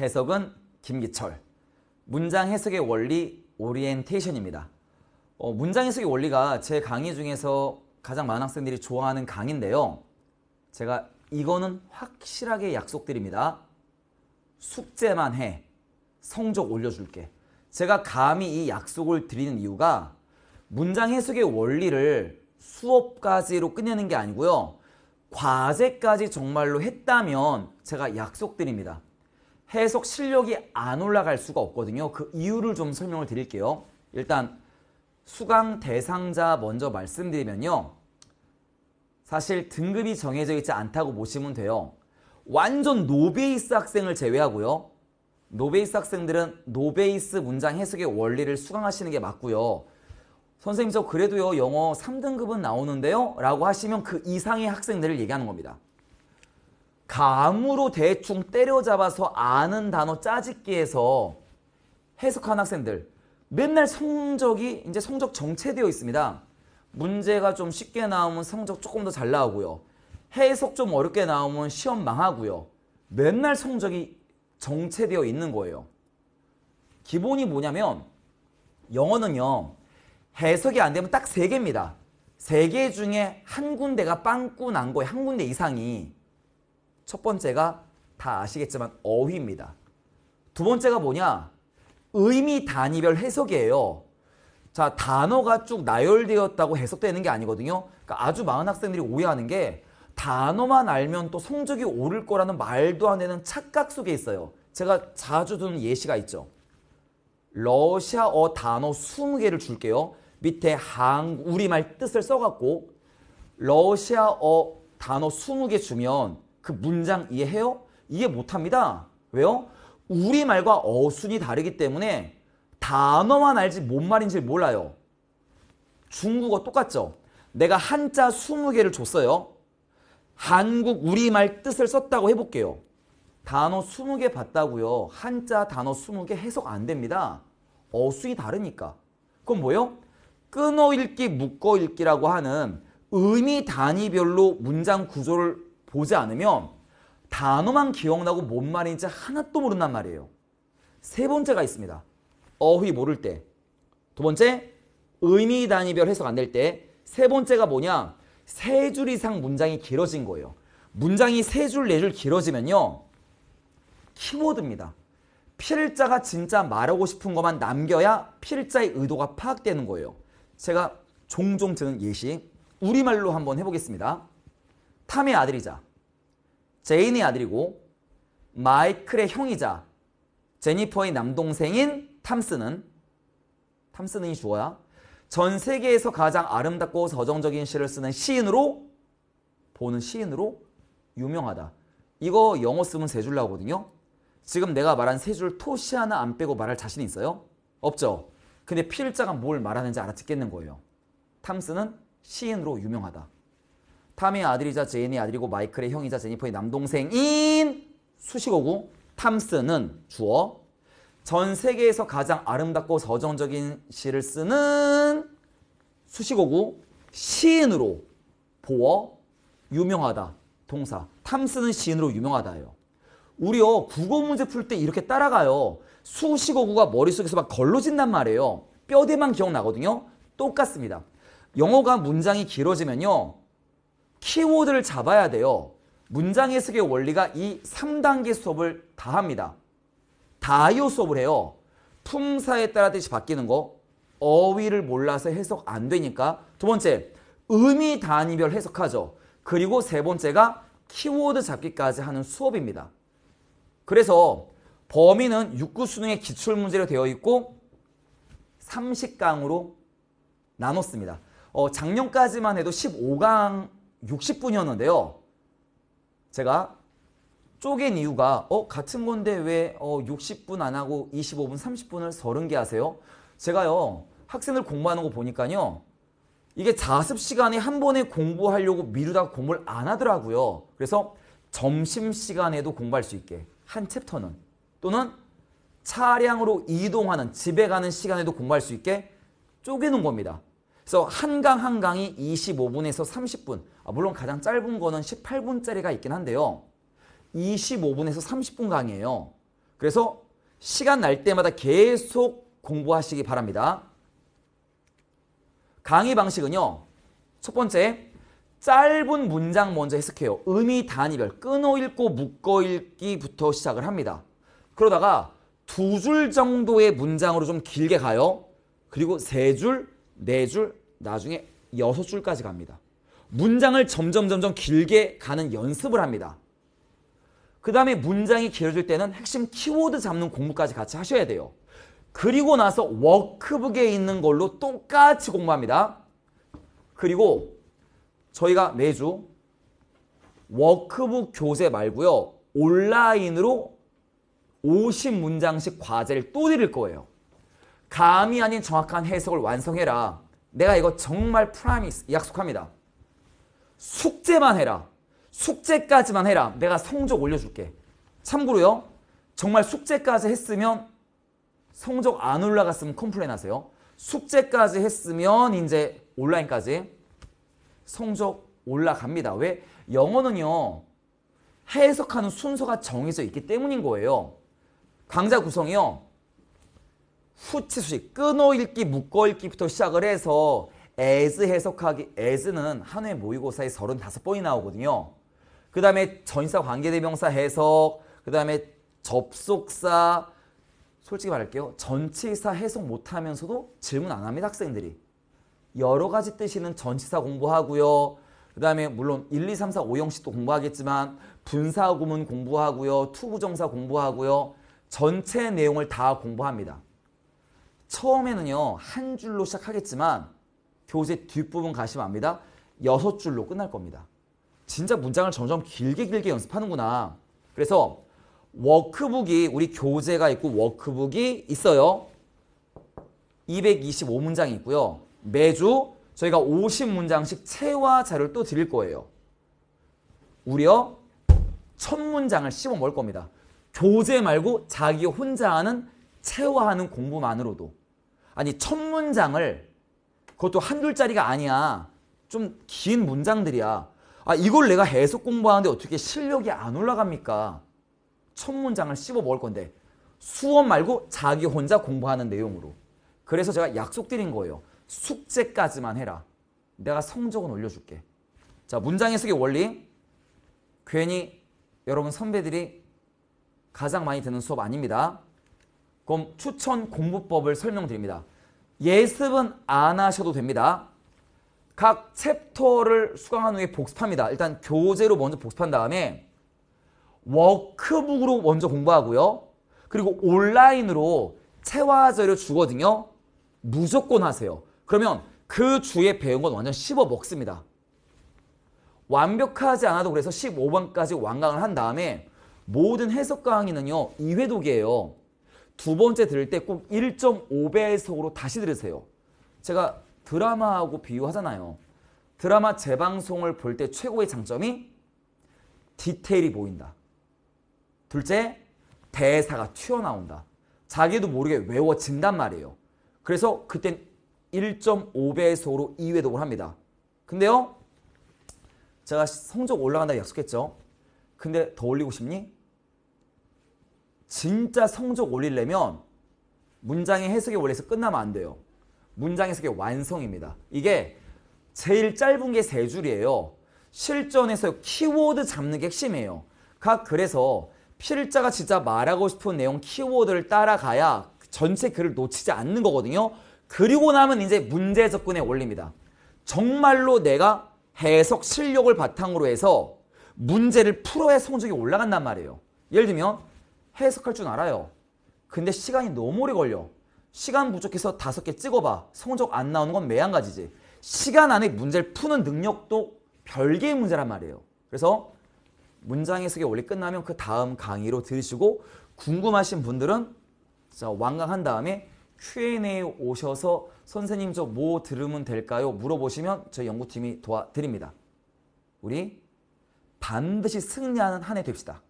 해석은 김기철. 문장 해석의 원리 오리엔테이션입니다. 어, 문장 해석의 원리가 제 강의 중에서 가장 많은 학생들이 좋아하는 강의인데요. 제가 이거는 확실하게 약속드립니다. 숙제만 해. 성적 올려줄게. 제가 감히 이 약속을 드리는 이유가 문장 해석의 원리를 수업까지로 끝내는 게 아니고요. 과제까지 정말로 했다면 제가 약속드립니다. 해석 실력이 안 올라갈 수가 없거든요. 그 이유를 좀 설명을 드릴게요. 일단 수강 대상자 먼저 말씀드리면요. 사실 등급이 정해져 있지 않다고 보시면 돼요. 완전 노베이스 학생을 제외하고요. 노베이스 학생들은 노베이스 문장 해석의 원리를 수강하시는 게 맞고요. 선생님 저 그래도요 영어 3등급은 나오는데요 라고 하시면 그 이상의 학생들을 얘기하는 겁니다. 감으로 대충 때려잡아서 아는 단어 짜집기에서 해석한 학생들 맨날 성적이 이제 성적 정체되어 있습니다. 문제가 좀 쉽게 나오면 성적 조금 더 잘 나오고요. 해석 좀 어렵게 나오면 시험 망하고요. 맨날 성적이 정체되어 있는 거예요. 기본이 뭐냐면 영어는요. 해석이 안 되면 딱 세개입니다세 개 중에 한 군데가 빵꾸 난 거예요. 한 군데 이상이. 첫 번째가 다 아시겠지만 어휘입니다. 두 번째가 뭐냐? 의미 단위별 해석이에요. 자 단어가 쭉 나열되었다고 해석되는 게 아니거든요. 그러니까 아주 많은 학생들이 오해하는 게 단어만 알면 또 성적이 오를 거라는 말도 안 되는 착각 속에 있어요. 제가 자주 드는 예시가 있죠. 러시아어 단어 20개를 줄게요. 밑에 한 우리말 뜻을 써갖고 러시아어 단어 20개 주면 그 문장 이해해요? 이해 못합니다. 왜요? 우리말과 어순이 다르기 때문에 단어만 알지 뭔 말인지 몰라요. 중국어 똑같죠? 내가 한자 20개를 줬어요. 한국 우리말 뜻을 썼다고 해볼게요. 단어 20개 봤다고요. 한자 단어 20개 해석 안 됩니다. 어순이 다르니까. 그건 뭐예요? 끊어 읽기, 묶어 읽기라고 하는 의미 단위별로 문장 구조를 보지 않으면 단어만 기억나고 뭔 말인지 하나도 모른단 말이에요. 세 번째가 있습니다. 어휘 모를 때. 두 번째, 의미 단위별 해석 안 될 때. 세 번째가 뭐냐? 세 줄 이상 문장이 길어진 거예요. 문장이 세 줄, 네 줄 길어지면요. 키워드입니다. 필자가 진짜 말하고 싶은 것만 남겨야 필자의 의도가 파악되는 거예요. 제가 종종 드는 예시, 우리말로 한번 해보겠습니다. 탐의 아들이자 제인의 아들이고 마이클의 형이자 제니퍼의 남동생인 탐스는 탐스는 이 주어야 전 세계에서 가장 아름답고 서정적인 시를 쓰는 시인으로 보는 시인으로 유명하다. 이거 영어 쓰면 세 줄 나오거든요. 지금 내가 말한 세 줄 토시 하나 안 빼고 말할 자신 있어요? 없죠. 근데 필자가 뭘 말하는지 알아듣겠는 거예요. 탐스는 시인으로 유명하다. 탐의 아들이자 제인의 아들이고 마이클의 형이자 제니퍼의 남동생인 수식어구 탐스는 주어 전 세계에서 가장 아름답고 서정적인 시를 쓰는 수식어구 시인으로 보어 유명하다 동사 탐스는 시인으로 유명하다예요. 우리요 국어 문제 풀 때 이렇게 따라가요. 수식어구가 머릿속에서 막 걸러진단 말이에요. 뼈대만 기억나거든요. 똑같습니다. 영어가 문장이 길어지면요. 키워드를 잡아야 돼요. 문장 해석의 원리가 이 3단계 수업을 다 합니다. 다이오 수업을 해요. 품사에 따라 뜻이 바뀌는 거 어휘를 몰라서 해석 안 되니까 두 번째 의미 단위별 해석하죠. 그리고 세 번째가 키워드 잡기까지 하는 수업입니다. 그래서 범위는 6구 수능의 기출문제로 되어 있고 30강으로 나눴습니다. 어, 작년까지만 해도 15강 60분이었는데요. 제가 쪼갠 이유가 어 같은 건데 왜 어, 60분 안 하고 25분 30분을 서른 개 하세요? 제가요 학생들 공부하는 거 보니까요 이게 자습 시간에 한 번에 공부하려고 미루다가 공부를 안 하더라고요. 그래서 점심 시간에도 공부할 수 있게 한 챕터는 또는 차량으로 이동하는 집에 가는 시간에도 공부할 수 있게 쪼개는 겁니다. 그래서 한강 한강이 25분에서 30분 아, 물론 가장 짧은 거는 18분짜리가 있긴 한데요. 25분에서 30분 강이에요. 그래서 시간 날 때마다 계속 공부하시기 바랍니다. 강의 방식은요. 첫 번째, 짧은 문장 먼저 해석해요. 의미 단위별, 끊어 읽고 묶어 읽기부터 시작을 합니다. 그러다가 두 줄 정도의 문장으로 좀 길게 가요. 그리고 세 줄, 네 줄, 나중에 여섯 줄까지 갑니다. 문장을 점점 점점 길게 가는 연습을 합니다. 그 다음에 문장이 길어질 때는 핵심 키워드 잡는 공부까지 같이 하셔야 돼요. 그리고 나서 워크북에 있는 걸로 똑같이 공부합니다. 그리고 저희가 매주 워크북 교재 말고요. 온라인으로 50문장씩 과제를 또 드릴 거예요. 감이 아닌 정확한 해석을 완성해라. 내가 이거 정말 프라미스 약속합니다. 숙제만 해라. 숙제까지만 해라. 내가 성적 올려줄게. 참고로요. 정말 숙제까지 했으면 성적 안 올라갔으면 컴플레인 하세요. 숙제까지 했으면 이제 온라인까지 성적 올라갑니다. 왜? 영어는요. 해석하는 순서가 정해져 있기 때문인 거예요. 강좌 구성이요. 수치 수식, 끊어 읽기, 묶어 읽기부터 시작을 해서 as 해석하기, as는 한 회 모의고사에 35번이 나오거든요. 그 다음에 전사 관계대명사 해석, 그 다음에 접속사, 솔직히 말할게요. 전치사 해석 못하면서도 질문 안 합니다. 학생들이. 여러 가지 뜻이 있는 전치사 공부하고요. 그 다음에 물론 1, 2, 3, 4, 5형식도 공부하겠지만 분사구문 공부하고요. 투구정사 공부하고요. 전체 내용을 다 공부합니다. 처음에는요 한 줄로 시작하겠지만 교재 뒷부분 가시면 압니다. 여섯 줄로 끝날 겁니다. 진짜 문장을 점점 길게 길게 연습하는구나. 그래서 워크북이 우리 교재가 있고 워크북이 있어요. 225문장이 있고요. 매주 저희가 50문장씩 채화 자료를 또 드릴 거예요. 우려 1000문장을 씹어 먹을 겁니다. 교재 말고 자기 혼자 하는 채화하는 공부만으로도. 아니 첫 문장을 그것도 한 줄짜리가 아니야. 좀 긴 문장들이야. 아 이걸 내가 계속 공부하는데 어떻게 실력이 안 올라갑니까? 첫 문장을 씹어 먹을 건데 수업 말고 자기 혼자 공부하는 내용으로. 그래서 제가 약속드린 거예요. 숙제까지만 해라. 내가 성적은 올려줄게. 자 문장 해석의 원리. 괜히 여러분 선배들이 가장 많이 듣는 수업 아닙니다. 그럼 추천 공부법을 설명드립니다. 예습은 안 하셔도 됩니다. 각 챕터를 수강한 후에 복습합니다. 일단 교재로 먼저 복습한 다음에 워크북으로 먼저 공부하고요. 그리고 온라인으로 체화 자료 주거든요. 무조건 하세요. 그러면 그 주에 배운 건 완전 씹어 먹습니다. 완벽하지 않아도 그래서 15번까지 완강을 한 다음에 모든 해석 강의는요. 2회독이에요. 두 번째 들을 때 꼭 1.5배속으로 다시 들으세요. 제가 드라마하고 비유하잖아요. 드라마 재방송을 볼 때 최고의 장점이 디테일이 보인다. 둘째, 대사가 튀어나온다. 자기도 모르게 외워진단 말이에요. 그래서 그땐 1.5배속으로 2회독을 합니다. 근데요. 제가 성적 올라간다고 약속했죠. 근데 더 올리고 싶니? 진짜 성적 올리려면 문장의 해석에올려서 끝나면 안 돼요. 문장 해석의 완성입니다. 이게 제일 짧은 게 세 줄이에요. 실전에서 키워드 잡는 게 핵심이에요. 각 그래서 필자가 진짜 말하고 싶은 내용 키워드를 따라가야 전체 글을 놓치지 않는 거거든요. 그리고 나면 이제 문제 접근에 올립니다. 정말로 내가 해석 실력을 바탕으로 해서 문제를 풀어야 성적이 올라간단 말이에요. 예를 들면 해석할 줄 알아요. 근데 시간이 너무 오래 걸려. 시간 부족해서 다섯 개 찍어봐. 성적 안 나오는 건 매한가지지. 시간 안에 문제를 푸는 능력도 별개의 문제란 말이에요. 그래서 문장 해석이 원래 끝나면 그 다음 강의로 들으시고 궁금하신 분들은 자 완강 한 다음에 Q&A에 오셔서 선생님 저 뭐 들으면 될까요? 물어보시면 저희 연구팀이 도와드립니다. 우리 반드시 승리하는 한 해 됩시다.